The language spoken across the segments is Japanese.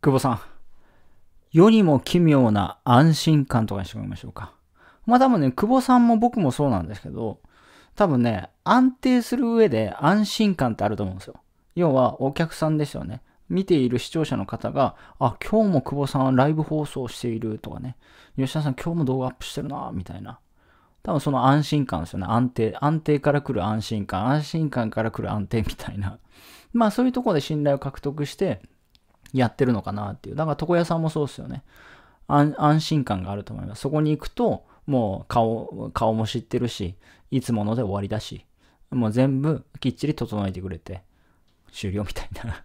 久保さん。世にも奇妙な安心感とかにしてみましょうか。まあ多分ね、久保さんも僕もそうなんですけど、多分ね、安定する上で安心感ってあると思うんですよ。要はお客さんですよね。見ている視聴者の方が、あ、今日も久保さんはライブ放送しているとかね、吉田さん今日も動画アップしてるな、みたいな。多分その安心感ですよね。安定。安定から来る安心感。安心感から来る安定みたいな。まあそういうところで信頼を獲得して、やってるのかなっていう。だから床屋さんもそうですよね。安心感があると思います。そこに行くと、もう顔、顔も知ってるし、いつもので終わりだし、もう全部きっちり整えてくれて、終了みたいな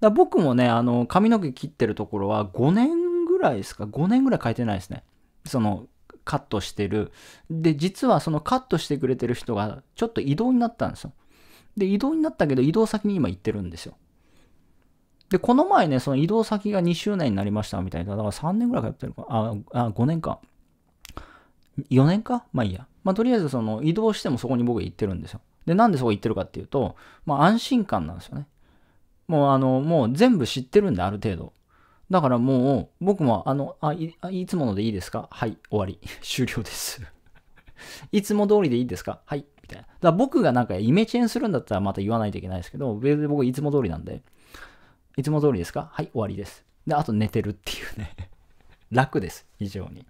だ僕もね、あの、髪の毛切ってるところは5年ぐらいですか ?5 年ぐらい変えてないですね。その、カットしてる。で、実はそのカットしてくれてる人がちょっと移動になったんですよ。で、移動になったけど、移動先に今行ってるんですよ。で、この前ね、その移動先が2周年になりましたみたいな、だから3年ぐらい通ってるか、あ、あ5年か。4年かまあいいや。まあとりあえずその移動してもそこに僕行ってるんですよ。で、なんでそこ行ってるかっていうと、まあ安心感なんですよね。もうあの、もう全部知ってるんで、ある程度。だからもう、僕もあの、あい、いつものでいいですかはい、終わり。終了です。いつも通りでいいですかはい、みたいな。だから僕がなんかイメチェンするんだったらまた言わないといけないですけど、別に僕いつも通りなんで。いつも通りですかはい、終わりです。で、あと寝てるっていうね 楽です、非常に。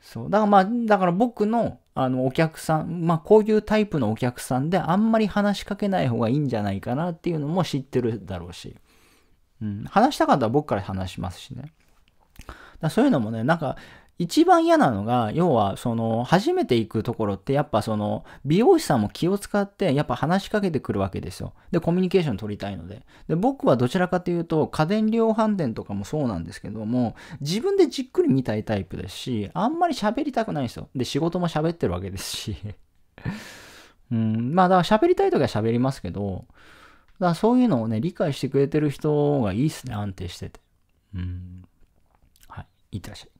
そう。だからまあ、だから僕の、あの、お客さん、まあ、こういうタイプのお客さんで、あんまり話しかけない方がいいんじゃないかなっていうのも知ってるだろうし。うん。話したかったら僕から話しますしね。だそういうのもね、なんか、一番嫌なのが、要は、その、初めて行くところって、やっぱその、美容師さんも気を使って、やっぱ話しかけてくるわけですよ。で、コミュニケーション取りたいので。で、僕はどちらかというと、家電量販店とかもそうなんですけども、自分でじっくり見たいタイプですし、あんまり喋りたくないんですよ。で、仕事も喋ってるわけですし。うん、まあ、だから喋りたい時は喋りますけど、だからそういうのをね、理解してくれてる人がいいっすね、安定してて。うん。はい、いってらっしゃい。